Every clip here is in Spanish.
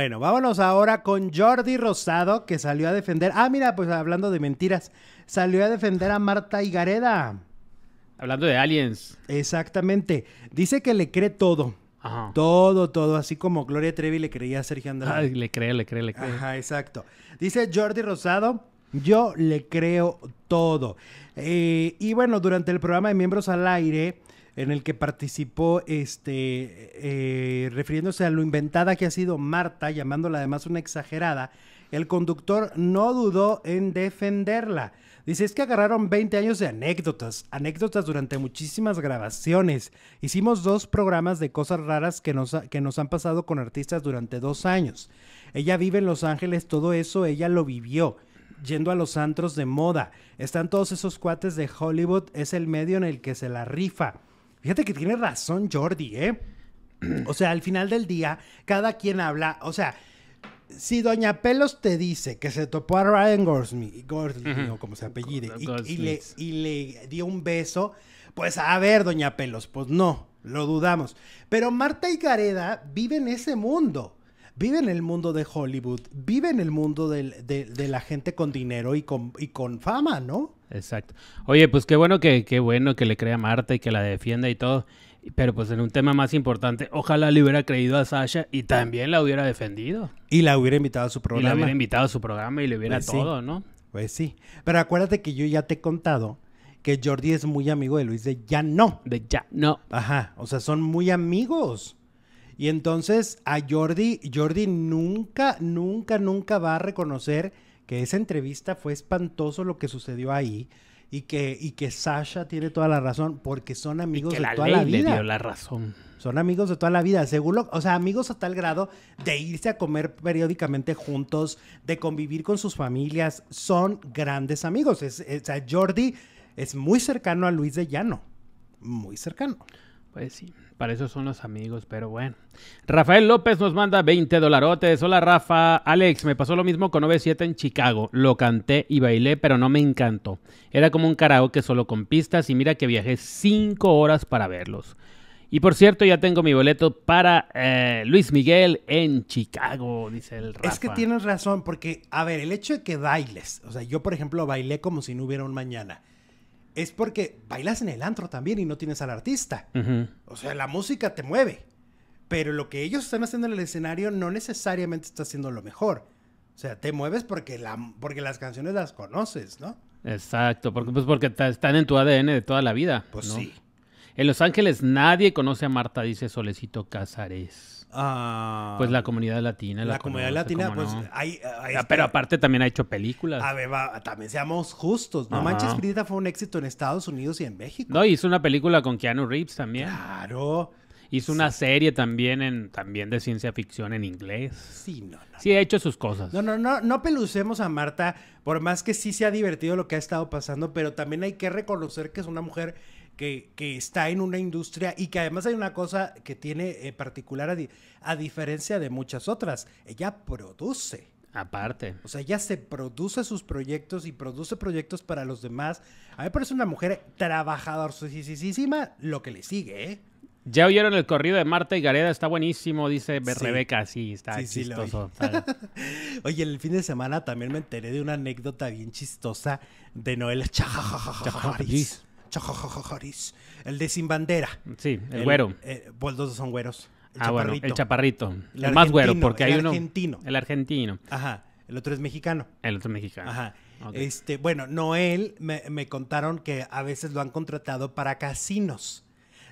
Bueno, vámonos ahora con Jordi Rosado, que salió a defender. Ah, mira, pues hablando de mentiras, salió a defender a Marta Higareda. Hablando de aliens. Exactamente. Dice que le cree todo. Todo, todo, así como Gloria Trevi le creía a Sergio Andrade. le cree, le cree, le cree. Ajá, exacto. Dice Jordi Rosado, yo le creo todo. Eh, y bueno, durante el programa de Miembros al Aire, en el que participó, este, eh, refiriéndose a lo inventada que ha sido Marta, llamándola además una exagerada, el conductor no dudó en defenderla. Dice, es que agarraron 20 años de anécdotas, anécdotas durante muchísimas grabaciones. Hicimos dos programas de cosas raras que nos, que nos han pasado con artistas durante dos años. Ella vive en Los Ángeles, todo eso ella lo vivió yendo a los antros de moda. Están todos esos cuates de Hollywood, es el medio en el que se la rifa. Fíjate que tiene razón Jordi, ¿eh? O sea, al final del día, cada quien habla, o sea, si Doña Pelos te dice que se topó a Ryan Gosling, Gosling o como se apellide, y, le, y, le, dio un beso, pues a ver, Doña Pelos, pues no, lo dudamos. Pero Marta y Gareda viven ese mundo vive en el mundo de Hollywood, vive en el mundo de, la gente con dinero y con, y con fama, ¿no? Exacto. Oye, pues qué bueno que, qué bueno que le crea a Marta y que la defienda y todo. Pero pues en un tema más importante, ojalá le hubiera creído a Sasha y también la hubiera defendido. Y la hubiera invitado a su programa. Y la hubiera invitado a su programa y le hubiera pues todo, ¿no? Pues sí. Pero acuérdate que yo ya te he contado que Jordi es muy amigo de Luis de Ya No. De Ya No. Ajá. O sea, son muy amigos. Y entonces a Jordi, Jordi nunca, nunca, nunca va a reconocer que esa entrevista fue espantoso lo que sucedió ahí y que, y que Sasha tiene toda la razón porque son amigos de toda la vida. dio la razón. Son amigos de toda la vida, seguro, o sea, amigos a tal grado de irse a comer periódicamente juntos, de convivir con sus familias, son grandes amigos. Es, sea, Jordi es muy cercano a Luis de Llano, muy cercano. Pues sí, para eso son los amigos, pero bueno. Rafael López nos manda 20 dolarotes. Hola Rafa, Alex, me pasó lo mismo con Ove7 en Chicago. Lo canté y bailé, pero no me encantó. Era como un karaoke solo con pistas y mira que viajé 5 horas para verlos. Y por cierto, ya tengo mi boleto para eh, Luis Miguel en Chicago, dice el Rafa. Es que tienes razón, porque, a ver, el hecho de que bailes, o sea, yo por ejemplo bailé como si no hubiera un mañana es porque bailas en el antro también y no tienes al artista. O sea, la música te mueve. Pero lo que ellos están haciendo en el escenario no necesariamente está haciendo lo mejor. O sea, te mueves porque, la, porque las canciones las conoces, ¿no? Exacto, porque, pues porque están en tu ADN de toda la vida. Pues sí. En Los Ángeles nadie conoce a Marta, dice Solecito Casares. Ah. pues la comunidad latina. La, la comunidad latina, pues hay, ah, Pero aparte también ha hecho películas. A ver, va, también seamos justos. No Mancha Manches fue un éxito en Estados Unidos y en México. No, hizo una película con Keanu Reeves también. Claro. Hizo una serie también en también de ciencia ficción en inglés. Sí, no, no. Sí, ha hecho sus cosas. No, no, no, no pelucemos a Marta, por más que sí se ha divertido lo que ha estado pasando, pero también hay que reconocer que es una mujer que, está en una industria y que además hay una cosa que tiene eh, particular a, diferencia de muchas otras, ella produce. Aparte. O sea, ella se produce sus proyectos y produce proyectos para los demás. A mí me parece una mujer trabajadora, lo que le sigue, ¿eh? Ya oyeron el corrido de Marta y Gareda, está buenísimo, dice Rebeca, sí, está chistoso. Oye, el fin de semana también me enteré de una anécdota bien chistosa de Noel Chajajajajaris. El de Sin Bandera. Sí, el, güero. Eh, pues dos son güeros. El ah, chaparrito. Bueno, el chaparrito. El, más güero, porque hay uno. El argentino. El argentino. Ajá. El otro es mexicano. El otro es mexicano. Ajá. Este, bueno, Noel me, me, contaron que a veces lo han contratado para casinos.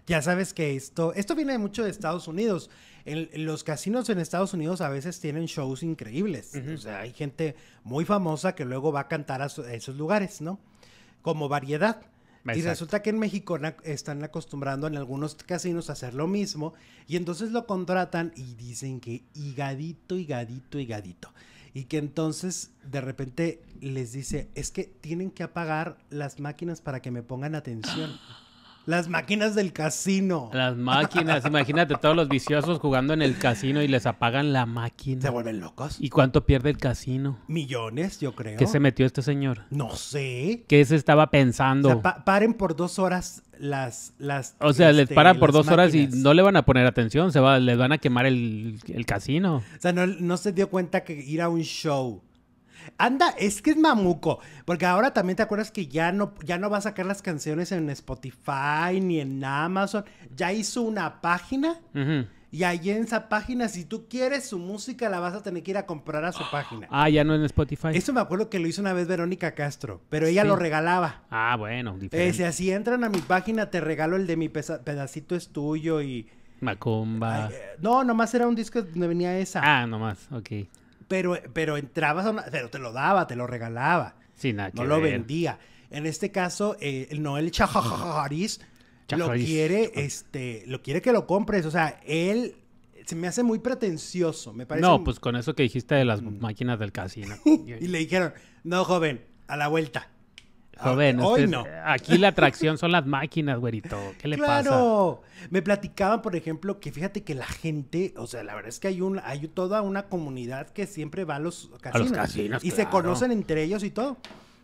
Ya sabes que esto, esto viene mucho de Estados Unidos. los casinos en Estados Unidos a veces tienen shows increíbles. O sea, hay gente muy famosa que luego va a cantar a esos lugares, ¿no? Como variedad. Y resulta que en México están acostumbrando en algunos casinos a hacer lo mismo. Y entonces lo contratan y dicen que higadito, higadito, higadito. Y que entonces de repente les dice, es que tienen que apagar las máquinas para que me pongan atención. Las máquinas del casino. Las máquinas. Imagínate todos los viciosos jugando en el casino y les apagan la máquina. Se vuelven locos. ¿Y cuánto pierde el casino? Millones, yo creo. ¿Qué se metió este señor? No sé. ¿Qué se estaba pensando? O sea, paren por dos horas las, las O sea, les este, paran por dos horas y no le van a poner atención, se va, les van a quemar el, casino. O sea, no, no se dio cuenta que ir a un show Anda, es que es mamuco. Porque ahora también te acuerdas que ya no, ya no va a sacar las canciones en Spotify ni en Amazon. Ya hizo una página. Y ahí en esa página, si tú quieres su música, la vas a tener que ir a comprar a su ah, página. Ah, ya no en Spotify. Eso me acuerdo que lo hizo una vez Verónica Castro, pero ella lo regalaba. Ah, bueno, diferente. así entran a mi página, te regalo el de mi pedacito es tuyo y... Macumba. Eh, no, nomás era un disco donde venía esa. Ah, nomás, ok pero, pero entrabas a una, pero te lo daba, te lo regalaba. Sí, nada no lo vendía. En este caso, eh, Noel Chajajaris lo quiere, este, lo quiere que lo compres. O sea, él se me hace muy pretencioso, me parece. No, pues con eso que dijiste de las mm. máquinas del casino. y le dijeron, no, joven, a la vuelta. Ah, joven, eh, aquí la atracción son las máquinas, güerito. ¿Qué le claro. Me platicaban, por ejemplo, que fíjate que la gente, o sea, la verdad es que hay un, hay toda una comunidad que siempre va a los casinos. y se conocen entre ellos y todo.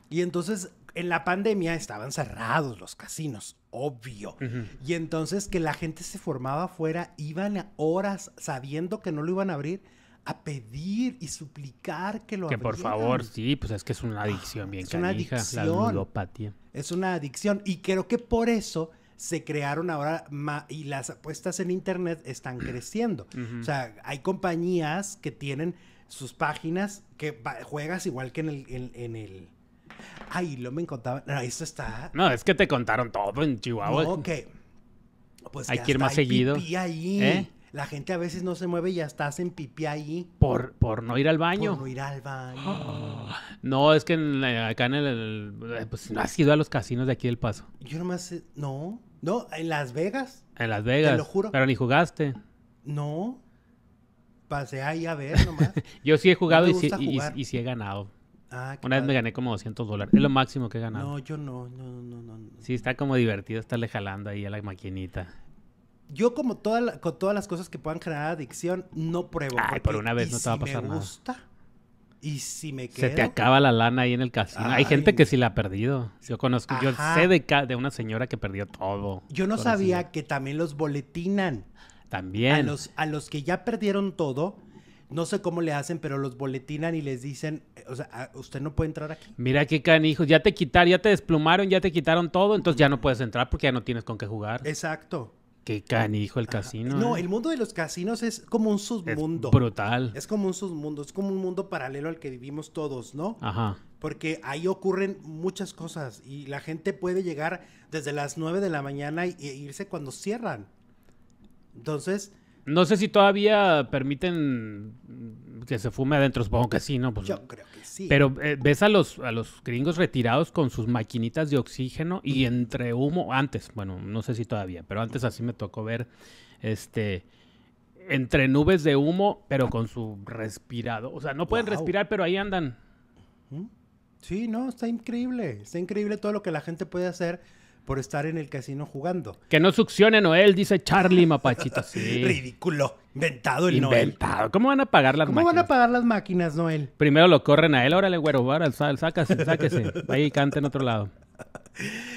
Y entonces, en la pandemia estaban cerrados los casinos, obvio. Y entonces que la gente se formaba afuera, iban horas sabiendo que no lo iban a abrir a pedir y suplicar que lo Que por favor, sí, pues es que es una adicción bien es una adicción, Es una adicción y creo que por eso se crearon ahora y las apuestas en internet están creciendo. O sea, hay compañías que tienen sus páginas que juegas igual que en el, en, el Ay, lo me contaban. No, eso está. No, es que te contaron todo en Chihuahua. No, Pues hay que ir más seguido. Ahí. ¿Eh? la gente a veces no se mueve y ya estás en pipi ahí. Por, por no ir al baño. Por no ir al baño. no, es que acá en el, eh, pues, no has ido a los casinos de aquí del Paso. Yo nomás, eh, no, no, en Las Vegas. En Las Vegas. Te lo juro. Pero ni jugaste. No. Pasé ahí a ver nomás. Yo sí he jugado y, sí, he ganado. Ah, Una vez me gané como 200 dólares. Es lo máximo que he ganado. No, yo no, no, no, no. Sí, está como divertido estarle jalando ahí a la maquinita yo como con todas las cosas que puedan generar adicción, no pruebo. Ay, por una vez no te va a pasar me gusta, Y si me quedo? Se te acaba la lana ahí en el casino. Hay gente que sí la ha perdido. Yo conozco, yo sé de, una señora que perdió todo. Yo no sabía que también los boletinan. También. A los, a los que ya perdieron todo, no sé cómo le hacen, pero los boletinan y les dicen, eh, o sea, ah, usted no puede entrar aquí. Mira qué canijos, ya te quitaron, ya te desplumaron, ya te quitaron todo, entonces ya no puedes entrar porque ya no tienes con qué jugar. Exacto que ah, canijo el casino. No, ¿eh? el mundo de los casinos es como un submundo. Es brutal. Es como un submundo, es como un mundo paralelo al que vivimos todos, ¿no? Ajá. Porque ahí ocurren muchas cosas y la gente puede llegar desde las 9 de la mañana e irse cuando cierran. Entonces, no sé si todavía permiten que se fume adentro, supongo que sí, ¿no? Pues, Yo creo que sí. Pero eh, ves a los, a los gringos retirados con sus maquinitas de oxígeno y entre humo, antes, bueno, no sé si todavía, pero antes así me tocó ver, este, entre nubes de humo, pero con su respirado. O sea, no pueden respirar, pero ahí andan. ¿Mm? Sí, no, está increíble, está increíble todo lo que la gente puede hacer por estar en el casino jugando. Que no succione Noel, dice Charlie Mapachito. Sí. Ridículo. Inventado el Inventado. ¿Cómo van a pagar las máquinas? ¿Cómo van a pagar las máquinas, Noel? Primero lo corren a él, órale, güero, órale, sáquese, sáquese. Ahí y cante en otro lado.